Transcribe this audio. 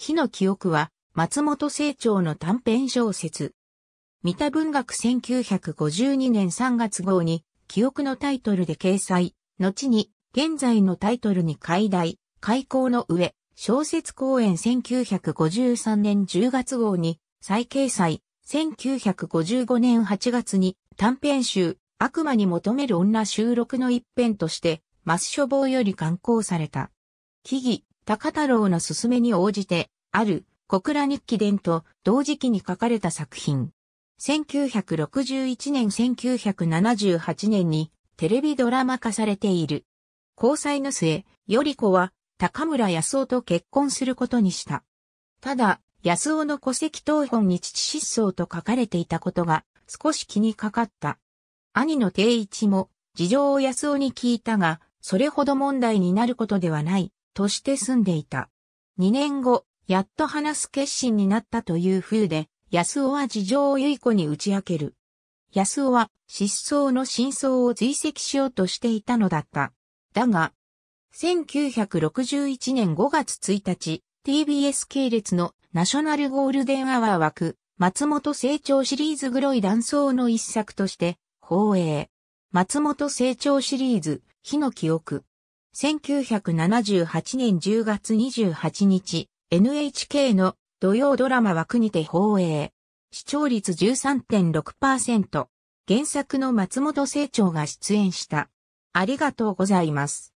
火の記憶は、松本清張の短編小説。三田文学1952年3月号に、記憶のタイトルで掲載、後に、現在のタイトルに解題、開講の上、小説公演1953年10月号に、再掲載、1955年8月に、短編集、悪魔に求める女収録の一編として、マス書房より刊行された。木々、高太郎の勧めに応じて、ある小倉日記伝と同時期に書かれた作品。1961年1978年にテレビドラマ化されている。交際の末、より子は高村康夫と結婚することにした。ただ、安夫の戸籍謄本に父失踪と書かれていたことが少し気にかかった。兄の定一も事情を安夫に聞いたが、それほど問題になることではないとして住んでいた。2年後、やっと話す決心になったという風で、安尾は事情をゆい子に打ち明ける。安尾は失踪の真相を追跡しようとしていたのだった。だが、1961年5月1日、TBS 系列のナショナルゴールデンアワー枠、松本成長シリーズ黒い断層の一作として、放映。松本成長シリーズ、火の記憶。1978年10月28日、NHK の土曜ドラマ枠にて放映。視聴率13.6%。原作の松本清張が出演した。ありがとうございます。